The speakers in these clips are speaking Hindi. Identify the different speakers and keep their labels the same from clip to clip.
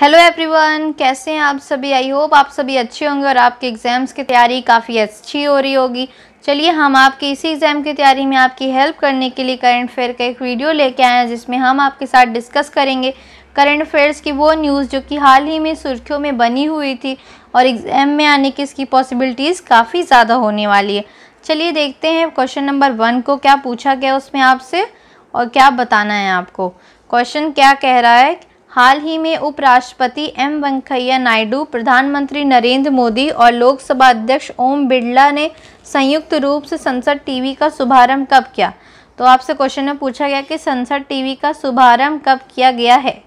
Speaker 1: हेलो एवरीवन कैसे हैं आप सभी आई होप आप सभी अच्छे होंगे और आपके एग्ज़ाम्स की तैयारी काफ़ी अच्छी हो रही होगी चलिए हम आपके इसी एग्ज़ाम की तैयारी में आपकी हेल्प करने के लिए करंट अफेयर का एक वीडियो लेके आए हैं जिसमें हम आपके साथ डिस्कस करेंगे करंट अफेयर्स की वो न्यूज़ जो कि हाल ही में सुर्खियों में बनी हुई थी और एग्ज़ाम में आने की इसकी पॉसिबिलिटीज़ काफ़ी ज़्यादा होने वाली है चलिए देखते हैं क्वेश्चन नंबर वन को क्या पूछा गया उसमें आपसे और क्या बताना है आपको क्वेश्चन क्या कह रहा है हाल ही में उपराष्ट्रपति एम वेंकैया नायडू प्रधानमंत्री नरेंद्र मोदी और लोकसभा अध्यक्ष ओम बिरला ने संयुक्त रूप से संसद टीवी का शुभारंभ कब किया तो आपसे क्वेश्चन में पूछा गया कि संसद टीवी का शुभारंभ कब किया गया है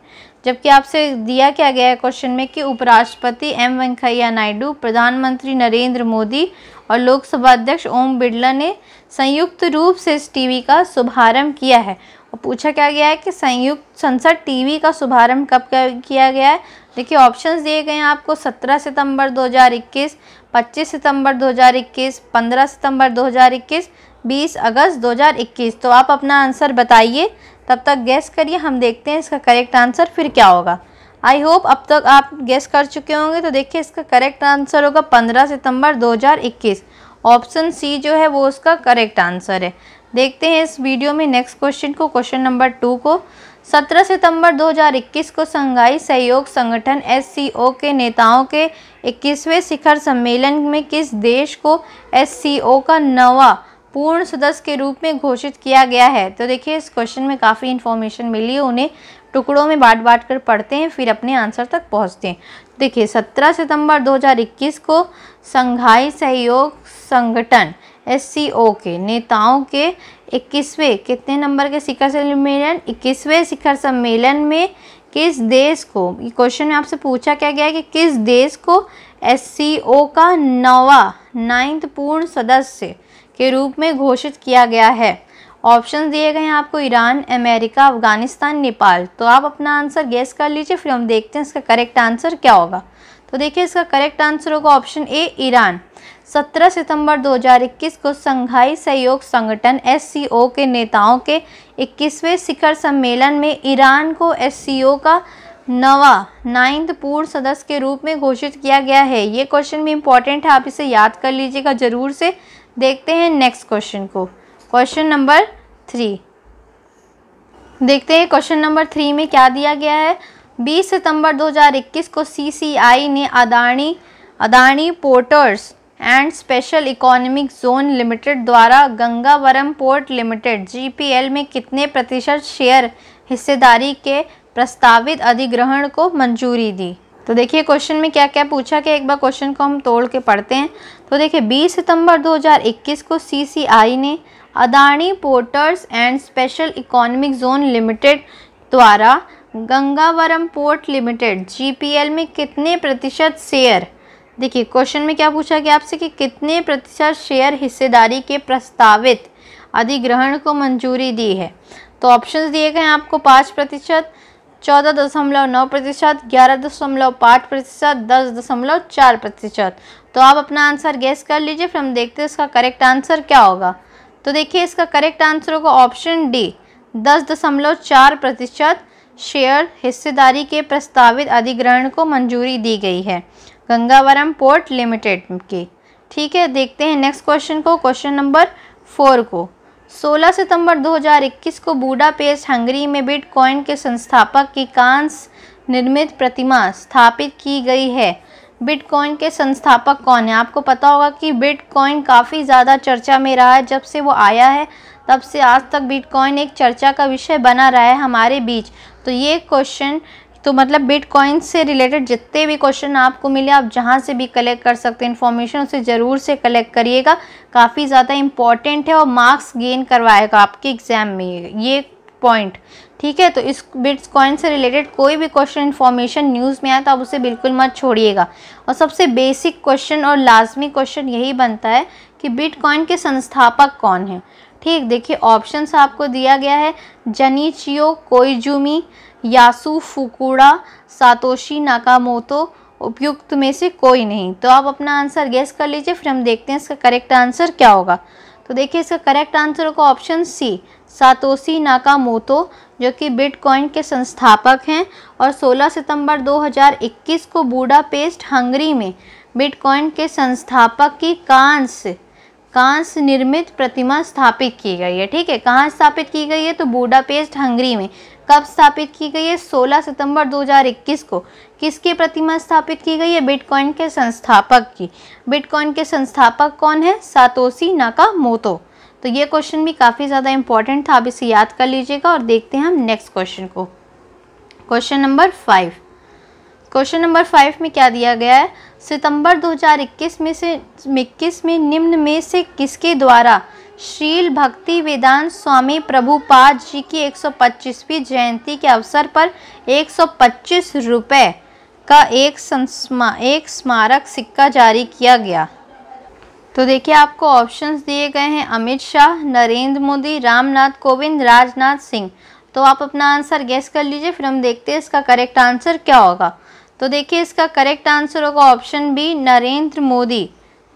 Speaker 1: जबकि आपसे दिया क्या गया है क्वेश्चन में कि उपराष्ट्रपति एम वेंकैया नायडू प्रधानमंत्री नरेंद्र मोदी और लोकसभा अध्यक्ष ओम बिरला ने संयुक्त रूप से इस टीवी का शुभारंभ किया है पूछा क्या गया है कि संयुक्त संसद टीवी का शुभारंभ कब किया गया है देखिए ऑप्शंस दिए गए हैं आपको 17 सितंबर 2021, 25 सितंबर 2021, 15 सितंबर 2021, 20 अगस्त 2021 तो आप अपना आंसर बताइए तब तक गैस करिए हम देखते हैं इसका करेक्ट आंसर फिर क्या होगा आई होप अब तक आप गैस कर चुके होंगे तो देखिए इसका करेक्ट आंसर होगा 15 सितंबर 2021 ऑप्शन सी जो है वो उसका करेक्ट आंसर है देखते हैं इस वीडियो में नेक्स्ट क्वेश्चन को क्वेश्चन नंबर टू को 17 सितंबर 2021 को संघाई सहयोग संगठन एस के नेताओं के 21वें शिखर सम्मेलन में किस देश को एस का नवा पूर्ण सदस्य के रूप में घोषित किया गया है तो देखिए इस क्वेश्चन में काफ़ी इन्फॉर्मेशन मिली है उन्हें टुकड़ों में बांट बांट कर पढ़ते हैं फिर अपने आंसर तक पहुंचते हैं देखिए 17 सितंबर 2021 को संघाई सहयोग संगठन एस के नेताओं के इक्कीसवें कितने नंबर के शिखर सम्मेलन इक्कीसवें शिखर सम्मेलन में किस देश को ये क्वेश्चन में आपसे पूछा क्या गया है कि किस देश को एस का नवा नाइन्थ पूर्ण सदस्य के रूप में घोषित किया गया है ऑप्शन दिए गए हैं आपको ईरान अमेरिका अफगानिस्तान नेपाल तो आप अपना आंसर गेस कर लीजिए फिर हम देखते हैं इसका करेक्ट आंसर क्या होगा तो देखिए इसका करेक्ट आंसर होगा ऑप्शन ए ईरान 17 सितंबर 2021 को संघाई सहयोग संगठन एस के नेताओं के 21वें शिखर सम्मेलन में ईरान को एस का नवा नाइन्थ पूर्ण सदस्य के रूप में घोषित किया गया है ये क्वेश्चन भी इंपॉर्टेंट है आप इसे याद कर लीजिएगा ज़रूर से देखते हैं नेक्स्ट क्वेश्चन को क्वेश्चन नंबर थ्री देखते हैं क्वेश्चन नंबर थ्री में क्या दिया गया है 20 सितंबर 2021 को सीसीआई ने Adani Adani ports and special economic zone limited द्वारा गंगावरम पोर्ट लिमिटेड जीपीएल में कितने प्रतिशत शेयर हिस्सेदारी के प्रस्तावित अधिग्रहण को मंजूरी दी तो देखिए क्वेश्चन में क्या क्या पूछा कि एक बार क्वेश्चन को हम तोड़ के पढ़ते हैं तो देखिए 20 सितंबर 2021 को सीसीआई ने Adani ports and special economic zone limited द्वारा गंगावरम पोर्ट लिमिटेड जीपीएल में कितने प्रतिशत शेयर देखिए क्वेश्चन में क्या पूछा गया आपसे कि कितने प्रतिशत शेयर हिस्सेदारी के प्रस्तावित अधिग्रहण को मंजूरी दी है तो ऑप्शंस दिए गए हैं आपको पाँच प्रतिशत चौदह दशमलव नौ प्रतिशत ग्यारह दशमलव पाँच प्रतिशत दस दशमलव चार प्रतिशत तो आप अपना आंसर गैस कर लीजिए फिर हम देखते हैं इसका करेक्ट आंसर क्या होगा तो देखिए इसका करेक्ट आंसर होगा ऑप्शन डी दस दशमलव चार प्रतिशत शेयर हिस्सेदारी के प्रस्तावित अधिग्रहण को मंजूरी दी गई है गंगावरम पोर्ट लिमिटेड के ठीक है देखते हैं नेक्स्ट क्वेश्चन को क्वेश्चन नंबर फोर को 16 सितंबर 2021 को बूडापेस्ट हंगरी में बिटकॉइन के संस्थापक की कांस निर्मित प्रतिमा स्थापित की गई है बिटकॉइन के संस्थापक कौन है आपको पता होगा कि बिटकॉइन काफ़ी ज़्यादा चर्चा में रहा है जब से वो आया है तब से आज तक बिटकॉइन एक चर्चा का विषय बना रहा है हमारे बीच तो ये क्वेश्चन तो मतलब बिटकॉइन से रिलेटेड जितने भी क्वेश्चन आपको मिले आप जहाँ से भी कलेक्ट कर सकते हैं इन्फॉर्मेशन उसे ज़रूर से कलेक्ट करिएगा काफ़ी ज़्यादा इम्पॉर्टेंट है और मार्क्स गेन करवाएगा आपके एग्ज़ाम में ये पॉइंट ठीक है तो इस बिट्स कॉइन से रिलेटेड कोई भी क्वेश्चन इन्फॉर्मेशन न्यूज़ में आए तो आप उसे बिल्कुल मत छोड़िएगा और सबसे बेसिक क्वेश्चन और लाजमी क्वेश्चन यही बनता है कि बिट कॉइन के संस्थापक कौन हैं ठीक देखिए ऑप्शन आपको दिया गया है Junichiro Koizumi Yasuo Fukuda Satoshi Nakamoto उपयुक्त में से कोई नहीं तो आप अपना आंसर गेस कर लीजिए फिर हम देखते हैं इसका करेक्ट आंसर क्या होगा तो देखिए इसका करेक्ट आंसर होगा ऑप्शन सी सातोशी नाकामोतो जो कि बिटकॉइन के संस्थापक हैं और 16 सितंबर 2021 को बूडापेस्ट हंगरी में बिटकॉइन के संस्थापक की कांस कांस निर्मित प्रतिमा स्थापित की गई है ठीक है कहाँ स्थापित की गई है तो बूडापेस्ट हंगरी में कब स्थापित की गई है 16 सितंबर 2021 को किसकी प्रतिमा स्थापित की गई है बिटकॉइन के संस्थापक की बिटकॉइन के संस्थापक कौन है सातोसी नाका मोतो तो ये क्वेश्चन भी काफ़ी ज़्यादा इंपॉर्टेंट था आप इसे याद कर लीजिएगा और देखते हैं हम नेक्स्ट क्वेश्चन को question number five question number five में क्या दिया गया है सितंबर 2021 में से इक्कीस में निम्न में से किसके द्वारा श्रील भक्ति वेदान स्वामी प्रभुपाद जी की 125वीं जयंती के अवसर पर एक सौ का एक संस्मा एक स्मारक सिक्का जारी किया गया तो देखिए आपको ऑप्शंस दिए गए हैं अमित शाह नरेंद्र मोदी रामनाथ कोविंद राजनाथ सिंह तो आप अपना आंसर गैस कर लीजिए फिर हम देखते हैं इसका करेक्ट आंसर क्या होगा तो देखिए इसका करेक्ट आंसर होगा ऑप्शन बी नरेंद्र मोदी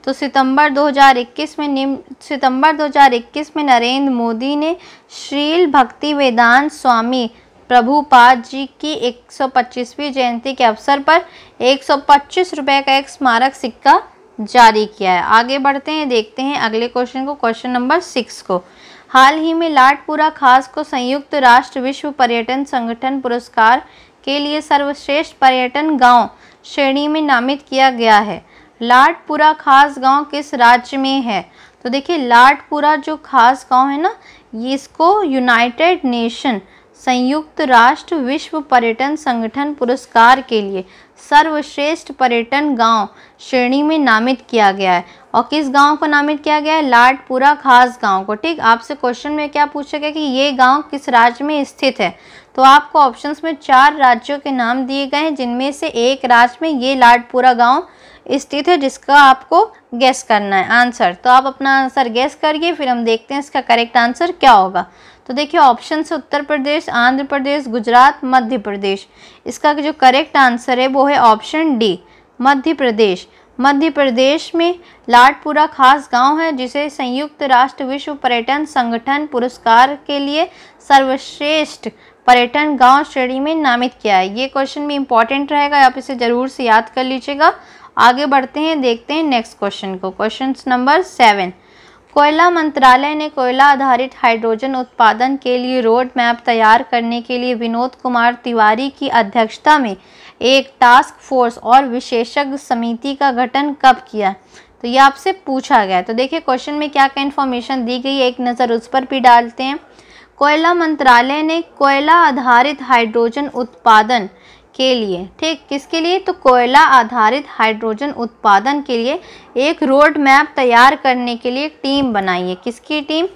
Speaker 1: तो सितंबर 2021 में निम सितंबर 2021 में नरेंद्र मोदी ने श्रील भक्ति वेदांत स्वामी प्रभुपाद जी की 125वीं जयंती के अवसर पर एक रुपए का एक स्मारक सिक्का जारी किया है आगे बढ़ते हैं देखते हैं अगले क्वेश्चन को क्वेश्चन नंबर सिक्स को हाल ही में लाटपुरा खास को संयुक्त राष्ट्र विश्व पर्यटन संगठन पुरस्कार के लिए सर्वश्रेष्ठ पर्यटन गांव श्रेणी में नामित किया गया है लाटपुरा खास गांव किस राज्य में है तो देखिए लाटपुरा जो खास गांव है ना ये इसको यूनाइटेड नेशन संयुक्त राष्ट्र विश्व पर्यटन संगठन पुरस्कार के लिए सर्वश्रेष्ठ पर्यटन गांव श्रेणी में नामित किया गया है और किस गांव को नामित किया गया है लाडपुरा खास गांव को ठीक आपसे क्वेश्चन में क्या पूछेगा कि ये गांव किस राज्य में स्थित है तो आपको ऑप्शंस में चार राज्यों के नाम दिए गए हैं जिनमें से एक राज्य में ये लाडपुरा गांव स्थित है जिसका आपको गैस करना है आंसर तो आप अपना आंसर गैस करिए फिर हम देखते हैं इसका करेक्ट आंसर क्या होगा तो देखिए ऑप्शन से उत्तर प्रदेश आंध्र प्रदेश गुजरात मध्य प्रदेश इसका जो करेक्ट आंसर है वो है ऑप्शन डी मध्य प्रदेश मध्य प्रदेश में लाडपुरा खास गांव है जिसे संयुक्त राष्ट्र विश्व पर्यटन संगठन पुरस्कार के लिए सर्वश्रेष्ठ पर्यटन गांव श्रेणी में नामित किया है ये क्वेश्चन भी इंपॉर्टेंट रहेगा आप इसे ज़रूर से याद कर लीजिएगा आगे बढ़ते हैं देखते हैं नेक्स्ट क्वेश्चन को क्वेश्चन नंबर सेवन कोयला मंत्रालय ने कोयला आधारित हाइड्रोजन उत्पादन के लिए रोड मैप तैयार करने के लिए विनोद कुमार तिवारी की अध्यक्षता में एक टास्क फोर्स और विशेषज्ञ समिति का गठन कब किया तो ये आपसे पूछा गया तो देखिए क्वेश्चन में क्या क्या इन्फॉर्मेशन दी गई है एक नज़र उस पर भी डालते हैं कोयला मंत्रालय ने कोयला आधारित हाइड्रोजन उत्पादन के लिए ठीक किसके लिए तो कोयला आधारित हाइड्रोजन उत्पादन के लिए एक रोड मैप तैयार करने के लिए टीम बनाई है किसकी टीम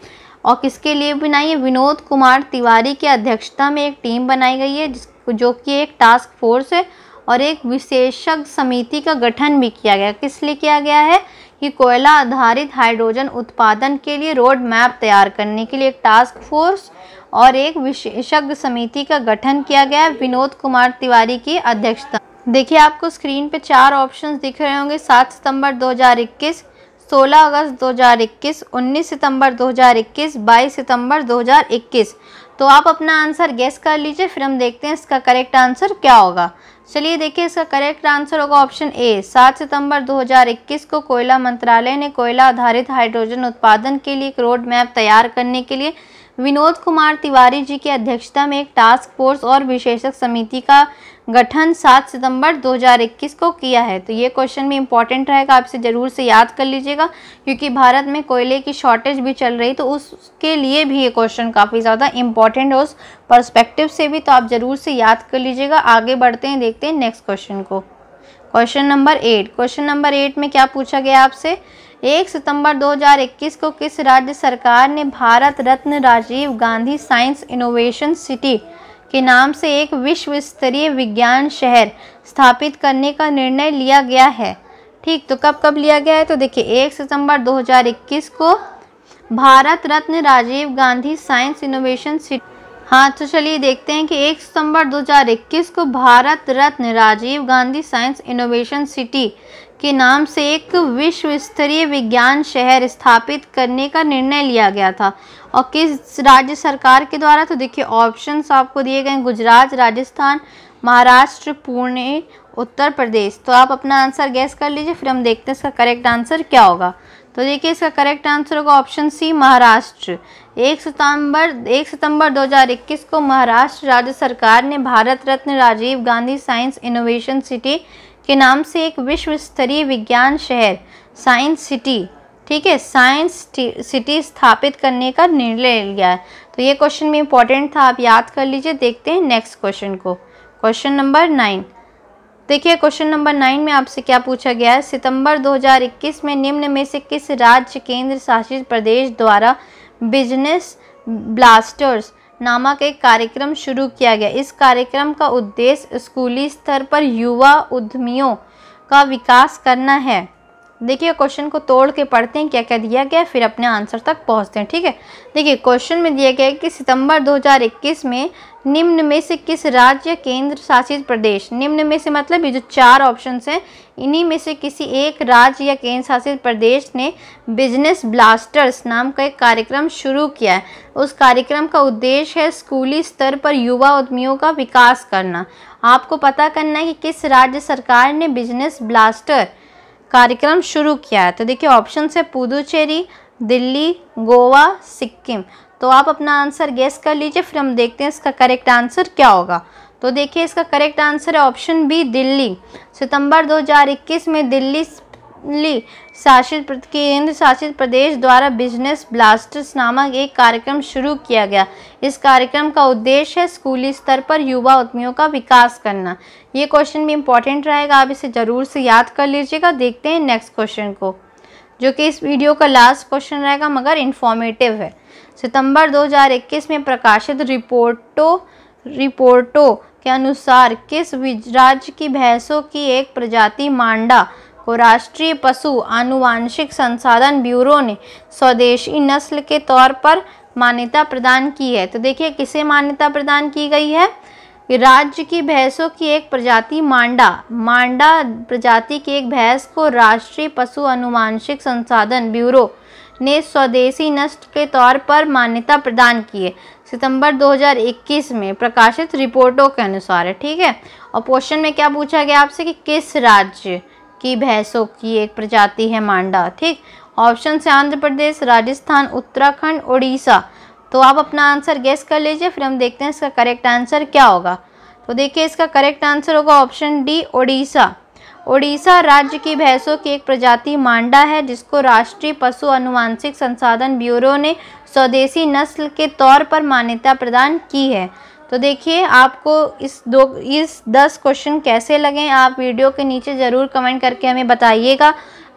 Speaker 1: और किसके लिए बनाई है विनोद कुमार तिवारी की अध्यक्षता में एक टीम बनाई गई है जिस जो कि एक टास्क फोर्स है और एक विशेषज्ञ समिति का गठन भी किया गया किस लिए किया गया है कि कोयला आधारित हाइड्रोजन उत्पादन के लिए रोड मैप तैयार करने के लिए एक टास्क फोर्स और एक विशेषज्ञ समिति का गठन किया गया विनोद कुमार तिवारी की अध्यक्षता देखिए आपको स्क्रीन पे चार ऑप्शंस दिख रहे होंगे 7 सितंबर 2021 16 अगस्त 2021 19 सितंबर 2021 22 सितंबर 2021 तो आप अपना आंसर गेस कर लीजिए फिर हम देखते हैं इसका करेक्ट आंसर क्या होगा चलिए देखिए इसका करेक्ट आंसर होगा ऑप्शन ए 7 सितंबर 2021 को कोयला मंत्रालय ने कोयला आधारित हाइड्रोजन उत्पादन के लिए एक रोड मैप तैयार करने के लिए विनोद कुमार तिवारी जी की अध्यक्षता में एक टास्क फोर्स और विशेषज्ञ समिति का गठन 7 सितंबर 2021 को किया है तो ये क्वेश्चन भी इम्पॉर्टेंट रहेगा आपसे ज़रूर से याद कर लीजिएगा क्योंकि भारत में कोयले की शॉर्टेज भी चल रही तो उसके लिए भी ये क्वेश्चन काफ़ी ज़्यादा इम्पॉर्टेंट है उस परस्पेक्टिव से भी तो आप ज़रूर से याद कर लीजिएगा आगे बढ़ते हैं देखते हैं नेक्स्ट क्वेश्चन को question number eight question number eight में क्या पूछा गया आपसे एक सितंबर 2021 को किस राज्य सरकार ने Bharat Ratna Rajiv Gandhi science innovation city के नाम से एक विश्व स्तरीय विज्ञान शहर स्थापित करने का निर्णय लिया गया है ठीक तो कब कब लिया गया है तो देखिए एक सितंबर 2021 को Bharat Ratna Rajiv Gandhi science innovation city हाँ तो चलिए देखते हैं कि 1 सितंबर 2021 को Bharat Ratna Rajiv Gandhi science innovation city के नाम से एक विश्व स्तरीय विज्ञान शहर स्थापित करने का निर्णय लिया गया था और किस राज्य सरकार के द्वारा तो देखिए ऑप्शंस आपको दिए गए गुजरात राजस्थान महाराष्ट्र पुणे उत्तर प्रदेश तो आप अपना आंसर गैस कर लीजिए फिर हम देखते हैं इसका करेक्ट आंसर क्या होगा तो देखिए इसका करेक्ट आंसर होगा ऑप्शन सी महाराष्ट्र एक सितंबर एक सितंबर 2021 को महाराष्ट्र राज्य सरकार ने Bharat Ratna Rajiv Gandhi science innovation city के नाम से एक विश्व स्तरीय विज्ञान शहर साइंस सिटी ठीक है साइंस सिटी स्थापित करने का निर्णय लिया है तो ये क्वेश्चन भी इंपॉर्टेंट था आप याद कर लीजिए देखते हैं नेक्स्ट क्वेश्चन को क्वेश्चन नंबर नाइन देखिए क्वेश्चन नंबर नाइन में आपसे क्या पूछा गया है सितंबर 2021 में निम्न में से किस राज्य केंद्र शासित प्रदेश द्वारा बिजनेस ब्लास्टर्स नामक एक कार्यक्रम शुरू किया गया इस कार्यक्रम का उद्देश्य स्कूली स्तर पर युवा उद्यमियों का विकास करना है देखिए क्वेश्चन को तोड़ के पढ़ते हैं क्या क्या दिया गया फिर अपने आंसर तक पहुंचते हैं ठीक है देखिए क्वेश्चन में दिया गया है कि सितंबर 2021 में निम्न में से किस राज्य केंद्र शासित प्रदेश निम्न में से मतलब ये जो चार ऑप्शन हैं इन्हीं में से किसी एक राज्य या केंद्र शासित प्रदेश ने बिजनेस ब्लास्टर्स नाम का एक कार्यक्रम शुरू किया है उस कार्यक्रम का उद्देश्य है स्कूली स्तर पर युवा उद्यमियों का विकास करना आपको पता करना है कि किस राज्य सरकार ने बिजनेस ब्लास्टर कार्यक्रम शुरू किया है तो देखिए ऑप्शन है पुदुचेरी दिल्ली गोवा सिक्किम तो आप अपना आंसर गेस कर लीजिए फिर हम देखते हैं इसका करेक्ट आंसर क्या होगा तो देखिए इसका करेक्ट आंसर है ऑप्शन बी दिल्ली सितंबर 2021 में दिल्ली ली शासित केंद्र शासित प्रदेश द्वारा बिजनेस ब्लास्टर्स नामक एक कार्यक्रम शुरू किया गया इस कार्यक्रम का उद्देश्य है स्कूली स्तर पर युवा उद्यमियों का विकास करना ये क्वेश्चन भी इम्पोर्टेंट रहेगा आप इसे ज़रूर से याद कर लीजिएगा देखते हैं नेक्स्ट क्वेश्चन को जो कि इस वीडियो का लास्ट क्वेश्चन रहेगा मगर इन्फॉर्मेटिव है सितंबर 2021 में प्रकाशित रिपोर्टों रिपोर्टों के अनुसार किस राज्य की भैंसों की एक प्रजाति मांडा को राष्ट्रीय पशु आनुवांशिक संसाधन ब्यूरो ने स्वदेशी नस्ल के तौर पर मान्यता प्रदान की है तो देखिए किसे मान्यता प्रदान की गई है राज्य की भैंसों की एक प्रजाति मांडा मांडा प्रजाति की एक भैंस को राष्ट्रीय पशु अनुवांशिक संसाधन ब्यूरो ने स्वदेशी नस्ल के तौर पर मान्यता प्रदान की है सितंबर 2021 में प्रकाशित रिपोर्टों के अनुसार है ठीक है और क्वेश्चन में क्या पूछा गया आपसे कि किस राज्य की भैंसों की एक प्रजाति है मांडा ठीक ऑप्शन से आंध्र प्रदेश राजस्थान उत्तराखंड उड़ीसा तो आप अपना आंसर गेस कर लीजिए फिर हम देखते हैं इसका करेक्ट आंसर क्या होगा तो देखिए इसका करेक्ट आंसर होगा ऑप्शन डी उड़ीसा उड़ीसा राज्य की भैंसों की एक प्रजाति मांडा है जिसको राष्ट्रीय पशु अनुवांशिक संसाधन ब्यूरो ने स्वदेशी नस्ल के तौर पर मान्यता प्रदान की है तो देखिए आपको इस दो इस दस क्वेश्चन कैसे लगे आप वीडियो के नीचे ज़रूर कमेंट करके हमें बताइएगा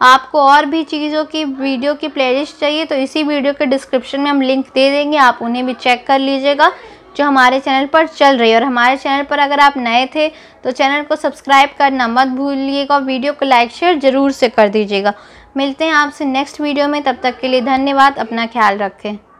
Speaker 1: आपको और भी चीज़ों की वीडियो की प्लेलिस्ट चाहिए तो इसी वीडियो के डिस्क्रिप्शन में हम लिंक दे देंगे आप उन्हें भी चेक कर लीजिएगा जो हमारे चैनल पर चल रही है और हमारे चैनल पर अगर आप नए थे तो चैनल को सब्सक्राइब करना मत भूलिएगा वीडियो को लाइक शेयर ज़रूर से कर दीजिएगा मिलते हैं आपसे नेक्स्ट वीडियो में तब तक के लिए धन्यवाद अपना ख्याल रखें